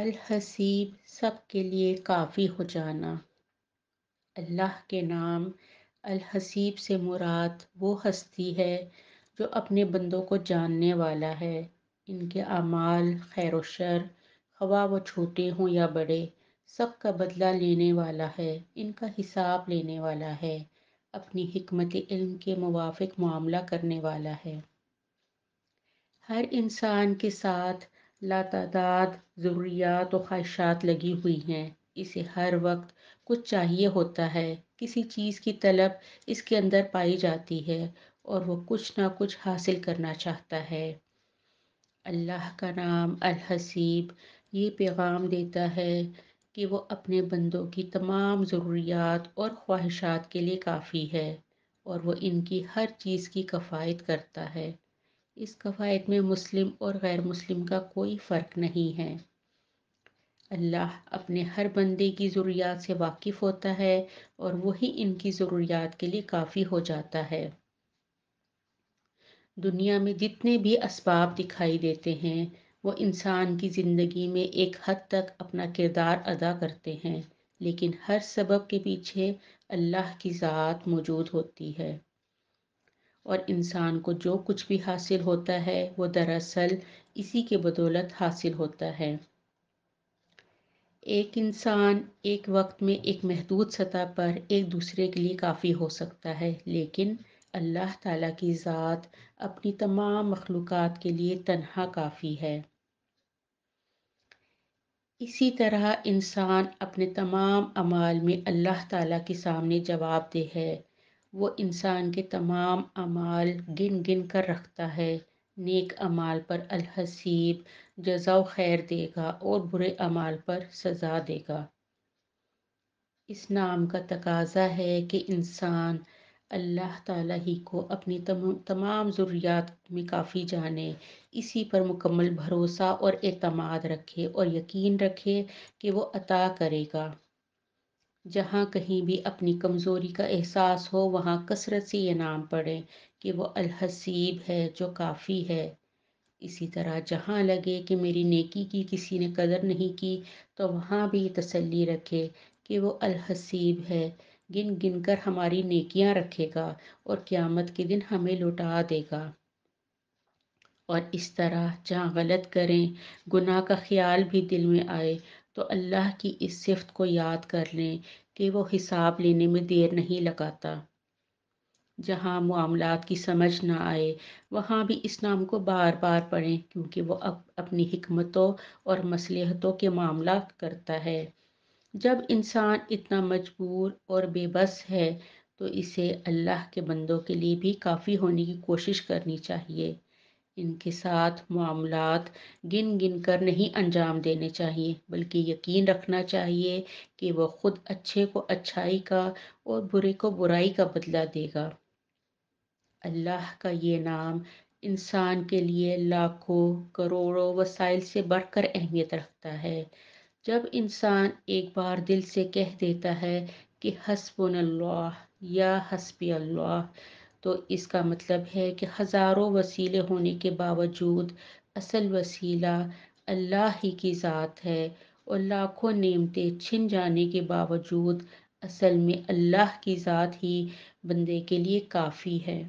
अलहसीब सब के लिए काफ़ी हो जाना अल्लाह के नाम अलहसीब से मुराद वो हस्ती है जो अपने बंदों को जानने वाला है इनके अमाल खैर व शर हवा व छोटे हों या बड़े सब का बदला लेने वाला है इनका हिसाब लेने वाला है अपनी हमत इल्म के मुवाफिक मामला करने वाला है हर इंसान के साथ लातदाद ज़रूरियात और ख्वाहिशात लगी हुई हैं इसे हर वक्त कुछ चाहिए होता है किसी चीज़ की तलब इसके अंदर पाई जाती है और वो कुछ ना कुछ हासिल करना चाहता है अल्लाह का नाम अलहसीब ये पैगाम देता है कि वो अपने बंदों की तमाम ज़रूरियात और ख्वाहिशात के लिए काफ़ी है और वो इनकी हर चीज़ की कफ़ायत करता है इस कवायद में मुस्लिम और गैर मुस्लिम का कोई फ़र्क नहीं है अल्लाह अपने हर बंदे की ज़रूरियात से वाकिफ़ होता है और वही इनकी ज़रूरियात के लिए काफ़ी हो जाता है दुनिया में जितने भी इसबाब दिखाई देते हैं वो इंसान की ज़िंदगी में एक हद तक अपना किरदार अदा करते हैं लेकिन हर सबब के पीछे अल्लाह की ज़ात मौजूद होती है और इंसान को जो कुछ भी हासिल होता है वो दरअसल इसी के बदौलत हासिल होता है एक इंसान एक वक्त में एक महदूद सतह पर एक दूसरे के लिए काफ़ी हो सकता है लेकिन अल्लाह ताला की ज़ात अपनी तमाम मखलूक़ के लिए तनहा काफ़ी है इसी तरह इंसान अपने तमाम अमाल में अल्लाह ताला के सामने जवाब दे है वो इंसान के तमाम अमाल गिन गिन कर रखता है नेक अमाल पर अलहसीब जजा खैर देगा और बुरे अमाल पर सज़ा देगा इस नाम का तकाजा है कि इंसान अल्लाह ताला ही को अपनी तम, तमाम ज़रूरियात में काफ़ी जाने इसी पर मुकम्मल भरोसा और अतमाद रखे और यकीन रखे कि वो अता करेगा जहाँ कहीं भी अपनी कमज़ोरी का एहसास हो वहाँ कसरत से ये नाम पढ़ें कि वो अलहसीब है जो काफ़ी है इसी तरह जहाँ लगे कि मेरी नेकी की किसी ने कदर नहीं की तो वहाँ भी तसल्ली रखे कि वो अलहसीब है गिन गिन कर हमारी नेकियाँ रखेगा और क़्यामत के दिन हमें लौटा देगा और इस तरह जहाँ गलत करें गुनाह का ख्याल भी दिल में आए तो अल्लाह की इस सिफत को याद कर लें कि वो हिसाब लेने में देर नहीं लगाता जहाँ मामला की समझ ना आए वहाँ भी इस नाम को बार बार पढ़ें क्योंकि वो अप, अपनी हमतों और मसलहतों के मामला करता है जब इंसान इतना मजबूर और बेबस है तो इसे अल्लाह के बंदों के लिए भी काफ़ी होने की कोशिश करनी चाहिए इनके साथ मामला गिन गिन कर नहीं अंजाम देने चाहिए बल्कि यकीन रखना चाहिए कि वह खुद अच्छे को अच्छाई का और बुरे को बुराई का बदला देगा अल्लाह का ये नाम इंसान के लिए लाखों करोड़ों वसाइल से बढ़कर अहमियत रखता है जब इंसान एक बार दिल से कह देता है कि अल्लाह या हसबी अल्लाह तो इसका मतलब है कि हज़ारों वसीले होने के बावजूद असल वसीला अल्लाह ही की ज़ात है और लाखों नेमतें छिन जाने के बावजूद असल में अल्लाह की ज़ात ही बंदे के लिए काफ़ी है